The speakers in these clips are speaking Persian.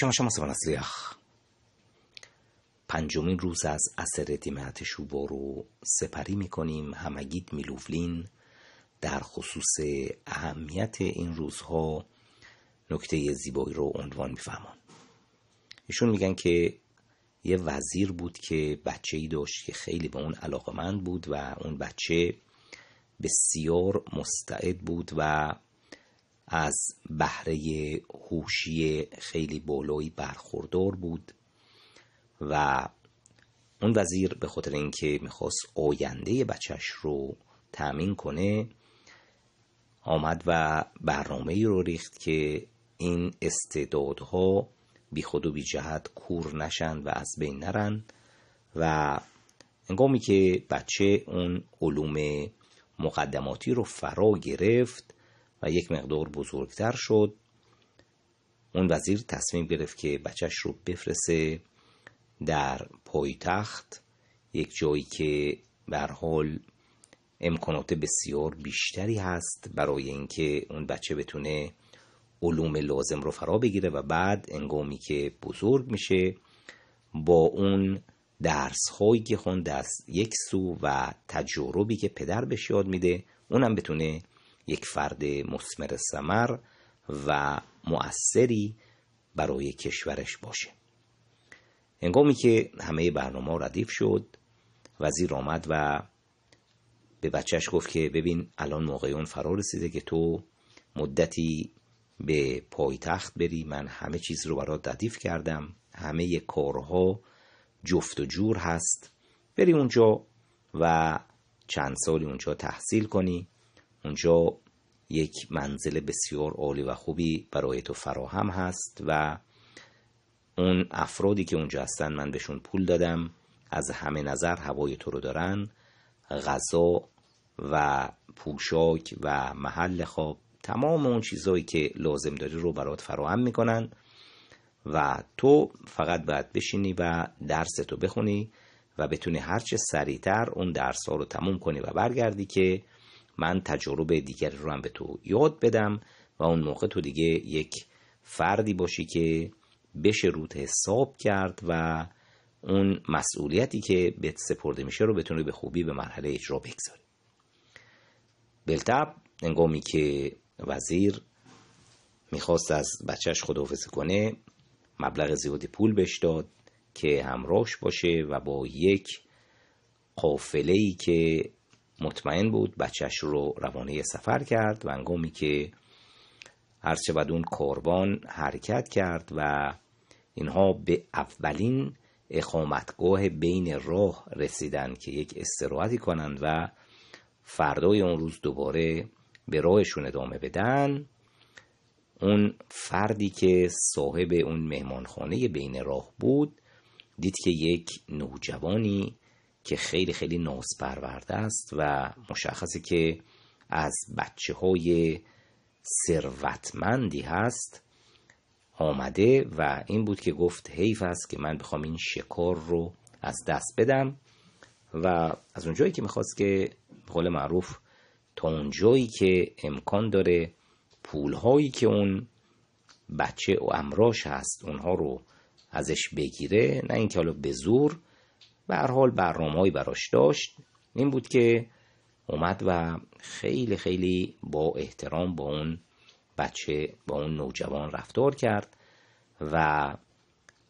شما شما אז ریخ پنجمین روز از اثر دیمهت شوبا رو سپری میکنیم همگید میلوفلین در خصوص اهمیت این روزها نکته زیبایی رو عنوان میفهمان ایشون میگن که یه وزیر بود که بچه ای داشت که خیلی به اون علاقمند بود و اون بچه بسیار مستعد بود و از بهره هوشی خیلی بالایی برخوردار بود و اون وزیر به خاطر اینکه میخواست آینده بچهش رو تأمین کنه آمد و برنامه رو ریخت که این استعدادها بی خود و بی جهت کور نشند و از بین نرند و انگامی که بچه اون علوم مقدماتی رو فرا گرفت یک مقدار بزرگتر شد اون وزیر تصمیم گرفت که بچهش رو بفرسه در پایتخت یک جایی که به حال امکانات بسیار بیشتری هست برای اینکه اون بچه بتونه علوم لازم رو فرا بگیره و بعد انگامی که بزرگ میشه با اون درس که خونده از یک سو و تجربی که پدر بهش یاد میده اونم بتونه یک فرد مثمر سمر و مؤثری برای کشورش باشه هنگامی که همه برنامه ردیف شد وزیر آمد و به بچهش گفت که ببین الان موقع اون فرا رسیده که تو مدتی به پایتخت بری من همه چیز رو برات ردیف کردم همه کارها جفت و جور هست بری اونجا و چند سالی اونجا تحصیل کنی اونجا یک منزل بسیار عالی و خوبی برای تو فراهم هست و اون افرادی که اونجا هستن من بهشون پول دادم از همه نظر هوای تو رو دارن غذا و پوشاک و محل خواب تمام اون چیزهایی که لازم داری رو برات فراهم میکنن و تو فقط باید بشینی و درس تو بخونی و بتونی هرچه سریعتر اون درس ها رو تموم کنی و برگردی که من تجربه دیگری رو هم به تو یاد بدم و اون موقع تو دیگه یک فردی باشی که بشه روت حساب کرد و اون مسئولیتی که به سپرده میشه رو بتونه به خوبی به مرحله اجرا بگذاری بلتب انگامی که وزیر میخواست از بچهش خداحافظی کنه مبلغ زیادی پول بهش داد که همراهش باشه و با یک قافله ای که مطمئن بود بچهش رو روانه سفر کرد و انگامی که هرچه بعد اون کاروان حرکت کرد و اینها به اولین اقامتگاه بین راه رسیدن که یک استراحتی کنند و فردای اون روز دوباره به راهشون ادامه بدن اون فردی که صاحب اون مهمانخانه بین راه بود دید که یک نوجوانی که خیلی خیلی ناز پرورده است و مشخصه که از بچه های ثروتمندی هست آمده و این بود که گفت حیف است که من بخوام این شکار رو از دست بدم و از اونجایی که میخواست که به قول معروف تا اونجایی که امکان داره پولهایی که اون بچه و امراش هست اونها رو ازش بگیره نه اینکه حالا به زور به هر حال برنامه‌ای براش داشت این بود که اومد و خیلی خیلی با احترام با اون بچه با اون نوجوان رفتار کرد و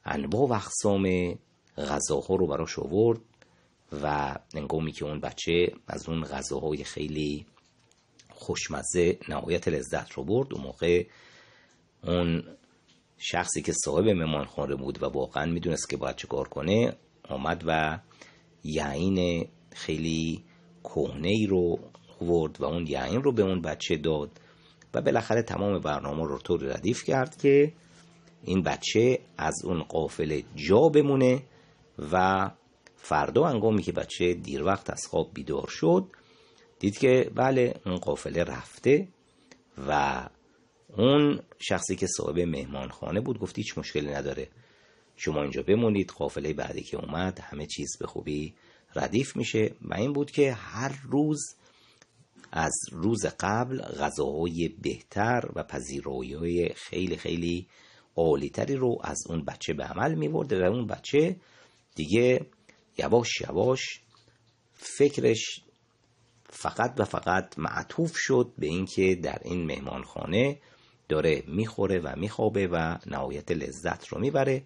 انواع و اقسام غذاها رو براش آورد و انگامی که اون بچه از اون غذاهای خیلی خوشمزه نهایت لذت رو برد اون موقع اون شخصی که صاحب مهمانخانه بود و واقعا میدونست که باید چه کار کنه آمد و یعین خیلی کهنه ای رو ورد و اون یعین رو به اون بچه داد و بالاخره تمام برنامه رو طور ردیف کرد که این بچه از اون قافل جا بمونه و فردا انگامی که بچه دیر وقت از خواب بیدار شد دید که بله اون قافله رفته و اون شخصی که صاحب مهمانخانه بود گفت هیچ مشکلی نداره شما اینجا بمونید قافله بعدی که اومد همه چیز به خوبی ردیف میشه و این بود که هر روز از روز قبل غذاهای بهتر و پذیرایی خیلی خیلی عالیتری رو از اون بچه به عمل میبرده و اون بچه دیگه یواش یواش فکرش فقط و فقط معطوف شد به اینکه در این مهمانخانه داره میخوره و میخوابه و نهایت لذت رو میبره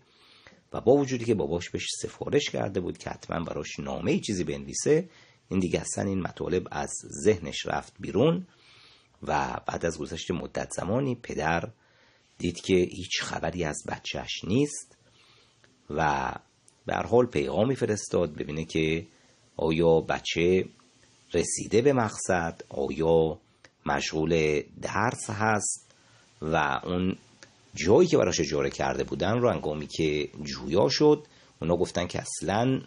و با وجودی که باباش بهش سفارش کرده بود که حتما براش نامه ای چیزی بنویسه این دیگه اصلا این مطالب از ذهنش رفت بیرون و بعد از گذشت مدت زمانی پدر دید که هیچ خبری از بچهش نیست و به هر حال پیغامی فرستاد ببینه که آیا بچه رسیده به مقصد آیا مشغول درس هست و اون جایی که براش اجاره کرده بودن رو انگامی که جویا شد اونا گفتن که اصلا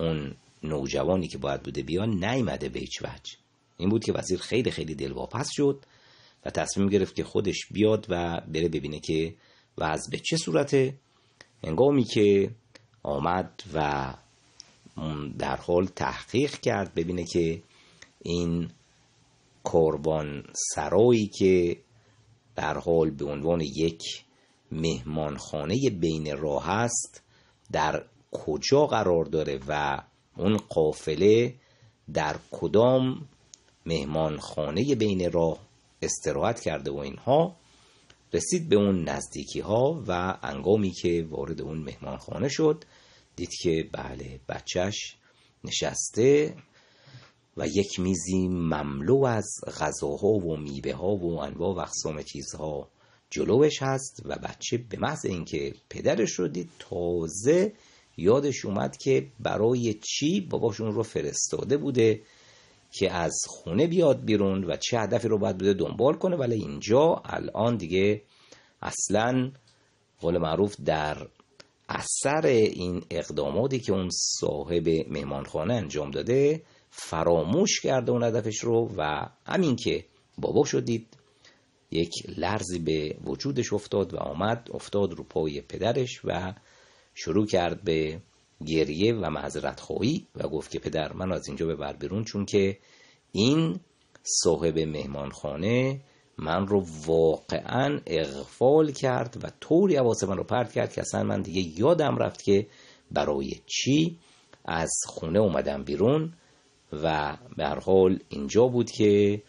اون نوجوانی که باید بوده بیان نیمده به هیچ وجه این بود که وزیر خیلی خیلی دلواپس شد و تصمیم گرفت که خودش بیاد و بره ببینه که از به چه صورته انگامی که آمد و در حال تحقیق کرد ببینه که این کربان سرایی که در حال به عنوان یک مهمانخانه بین راه است در کجا قرار داره و اون قافله در کدام مهمانخانه بین راه استراحت کرده و اینها رسید به اون نزدیکی ها و انگامی که وارد اون مهمانخانه شد دید که بله بچهش نشسته و یک میزی مملو از غذاها و میوه ها و انواع و اقسام چیزها جلوش هست و بچه به محض اینکه پدرش رو دید تازه یادش اومد که برای چی باباشون رو فرستاده بوده که از خونه بیاد بیرون و چه هدفی رو باید بوده دنبال کنه ولی اینجا الان دیگه اصلا قول معروف در اثر این اقداماتی که اون صاحب مهمانخانه انجام داده فراموش کرده اون هدفش رو و همین که بابا شدید یک لرزی به وجودش افتاد و آمد افتاد رو پای پدرش و شروع کرد به گریه و معذرت خواهی و گفت که پدر من از اینجا ببر بیرون چون که این صاحب مهمانخانه من رو واقعا اغفال کرد و طوری حواس من رو پرد کرد که اصلا من دیگه یادم رفت که برای چی از خونه اومدم بیرون و به هر حال اینجا بود که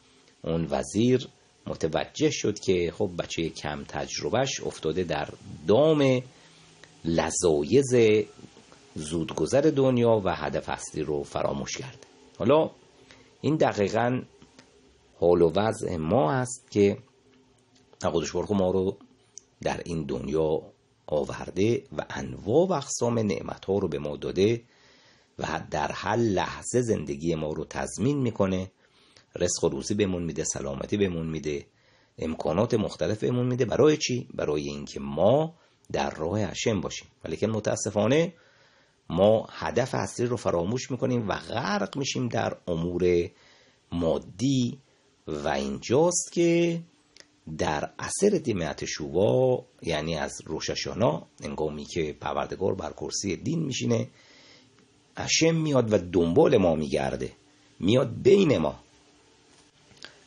اون وزیر متوجه شد که خب بچه کم تجربهش افتاده در دام لزایز زودگذر دنیا و هدف اصلی رو فراموش کرد حالا این دقیقا حال و وضع ما است که برخو ما رو در این دنیا آورده و انواع و اقسام نعمت ها رو به ما داده و در هر لحظه زندگی ما رو تضمین میکنه رزق و روزی بهمون میده سلامتی بهمون میده امکانات مختلف بهمون میده برای چی برای اینکه ما در راه هشم باشیم ولیکن متاسفانه ما هدف اصلی رو فراموش میکنیم و غرق میشیم در امور مادی و اینجاست که در اثر دیمیت شوبا یعنی از روششانا انگامی که پروردگار بر کرسی دین میشینه اشم میاد و دنبال ما میگرده میاد بین ما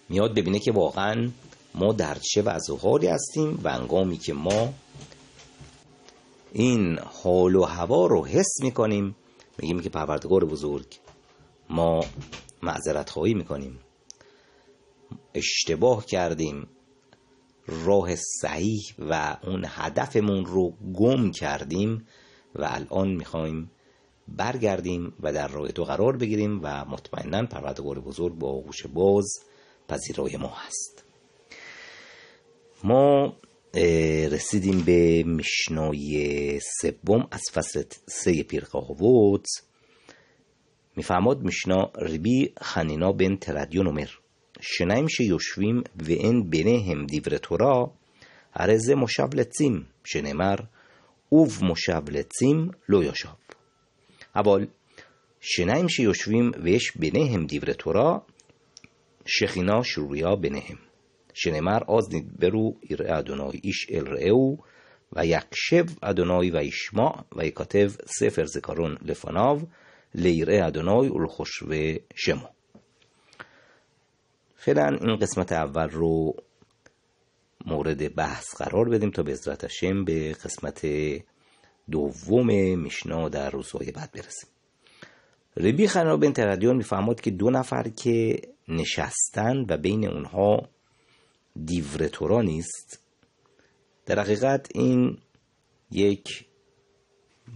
میاد ببینه که واقعا ما در چه وضع حالی هستیم و انگامی که ما این حال و هوا رو حس میکنیم میگیم که پروردگار بزرگ ما معذرت خواهی میکنیم اشتباه کردیم راه صحیح و اون هدفمون رو گم کردیم و الان میخوایم برگردیم و در روی تو قرار بگیریم و مطمئنا پروردگار بزرگ با آغوش باز پذیرای ما هست ما رسیدیم به مشنای سوم از فصل سه پیرقاهوت میفهماد میشنا ربی خنینا بن تردیونومر و این یوشویم هم דברי תורה, הרי זה تیم شنمر مشاولتیم ובמושב تیم مشاولتیم اول شنایم شی یوشویم ویش بنهم دیورتورا تورا شخینا شرویا بنهم شنمر از برو ایر ایش ال رئو و یکشب ادونای و ایشما و یکاتب سفر زکارون لفاناو لیره ادونای و جمو شمو فعلا این قسمت اول رو مورد بحث قرار بدیم تا به شم به قسمت دوم میشنا در روزهای بعد برسیم ربی خنا بن تردیان که دو نفر که نشستن و بین اونها دیورتورا نیست در حقیقت این یک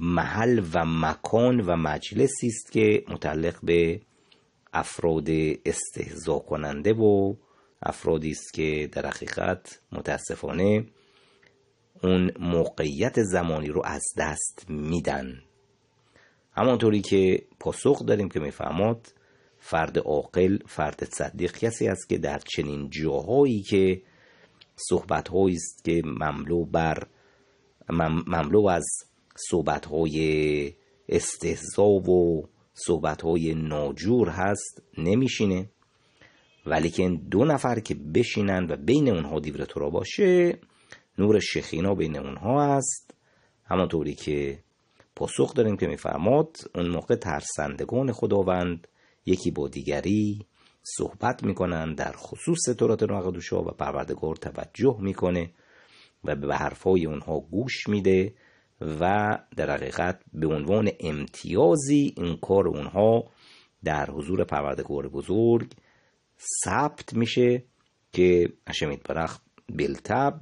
محل و مکان و مجلسی است که متعلق به افراد استهزا کننده و افرادی است که در حقیقت متاسفانه اون موقعیت زمانی رو از دست میدن همانطوری که پاسخ داریم که میفهماد فرد عاقل فرد صدیق کسی است که در چنین جاهایی که صحبت است که مملو بر مملو از صحبت های و صحبت های ناجور هست نمیشینه ولیکن دو نفر که بشینن و بین اونها را باشه نور شخینا بین اونها است همانطوری که پاسخ داریم که میفرماد اون موقع ترسندگان خداوند یکی با دیگری صحبت میکنند، در خصوص تورات ناقدوشا و پروردگار توجه میکنه و به حرفای اونها گوش میده و در حقیقت به عنوان امتیازی این کار اونها در حضور پروردگار بزرگ ثبت میشه که اشمیت برخ بلتب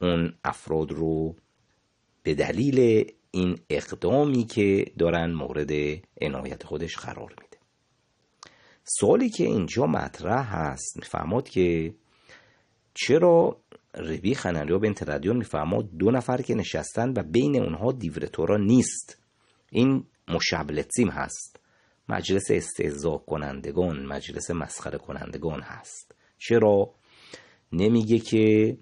اون افراد رو به دلیل این اقدامی که دارن مورد عنایت خودش قرار میده سوالی که اینجا مطرح هست میفهماد که چرا ربی خنریا بن تردیون میفهماد دو نفر که نشستن و بین اونها دیورتورا نیست این مشبلتیم هست مجلس استعزا کنندگان مجلس مسخره کنندگان هست چرا نمیگه که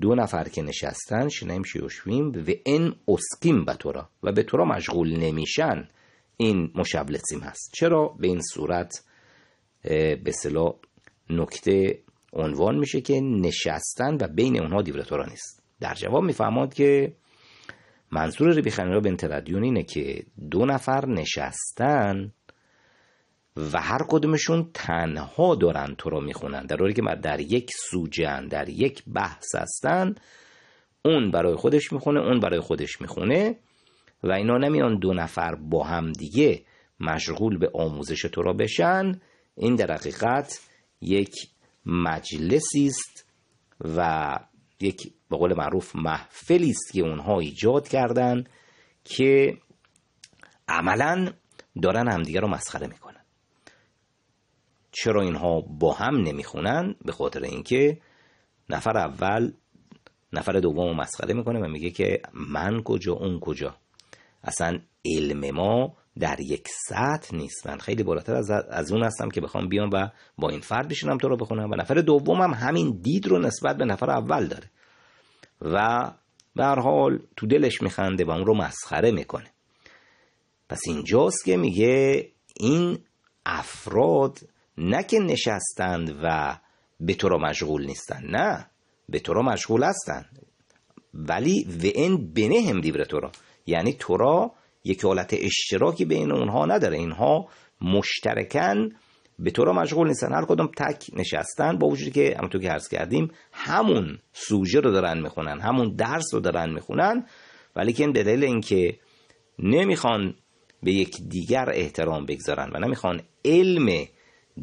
دو نفر که نشستن شنیم شیوشویم و این اسکیم به تورا و به تورا مشغول نمیشن این مشبلسیم هست چرا به این صورت به سلا نکته عنوان میشه که نشستن و بین اونها دیور نیست در جواب میفهماد که منظور ربیخنی را بنت تردیون اینه که دو نفر نشستن و هر کدومشون تنها دارن تو رو میخونن در حالی که در یک سوجن در یک بحث هستن اون برای خودش میخونه اون برای خودش میخونه و اینا نمیان دو نفر با هم دیگه مشغول به آموزش تو را بشن این در حقیقت یک مجلسی است و یک به قول معروف محفلی است که اونها ایجاد کردند که عملا دارن همدیگه رو مسخره میکنن چرا اینها با هم نمیخونن به خاطر اینکه نفر اول نفر دوم مسخره میکنه و میگه که من کجا اون کجا اصلا علم ما در یک سطح نیست من خیلی بالاتر از, از اون هستم که بخوام بیام و با این فرد بشینم تو رو بخونم و نفر دومم هم همین دید رو نسبت به نفر اول داره و به هر حال تو دلش میخنده و اون رو مسخره میکنه پس اینجاست که میگه این افراد نه که نشستند و به تو را مشغول نیستند نه به تو را مشغول هستند ولی و این بنه هم دیبر تو یعنی تو را یک حالت اشتراکی بین اونها نداره اینها مشترکن به تو را مشغول نیستن هر کدوم تک نشستن با وجودی که همونطور که عرض کردیم همون سوژه رو دارن میخونن همون درس رو دارن میخونن ولی که به دلیل اینکه نمیخوان به یک دیگر احترام بگذارن و نمیخوان علم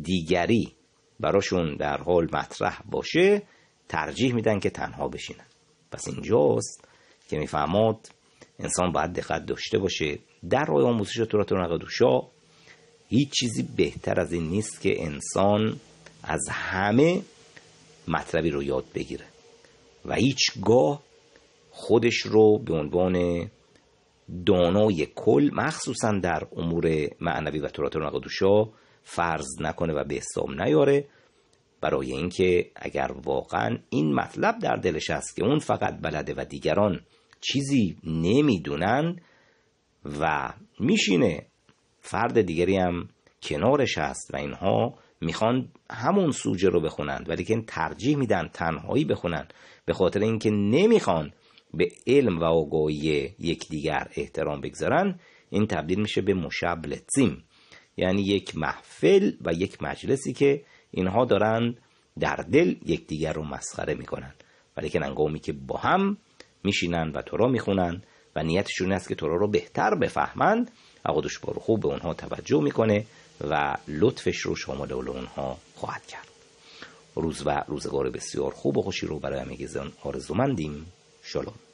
دیگری براشون در حال مطرح باشه ترجیح میدن که تنها بشینن پس اینجاست که میفهماد انسان باید دقت داشته باشه در راه آموزش تورات نقدوشا هیچ چیزی بهتر از این نیست که انسان از همه مطلبی رو یاد بگیره و هیچگاه خودش رو به عنوان دانای کل مخصوصا در امور معنوی و تورات نقدوشا فرض نکنه و به حساب نیاره برای اینکه اگر واقعا این مطلب در دلش است که اون فقط بلده و دیگران چیزی نمیدونن و میشینه فرد دیگری هم کنارش هست و اینها میخوان همون سوجه رو بخونند ولی که ترجیح میدن تنهایی بخونن به خاطر اینکه نمیخوان به علم و آگاهی یکدیگر احترام بگذارن این تبدیل میشه به مشبلتیم یعنی یک محفل و یک مجلسی که اینها دارند در دل یکدیگر رو مسخره میکنن که انگامی که با هم میشینن و تورا میخونن و نیتشون است که تو رو بهتر بفهمند و قدوش خوب به اونها توجه میکنه و لطفش رو شامل اونها خواهد کرد روز و روزگار بسیار خوب و خوشی رو برای همگی آرزومندیم شلون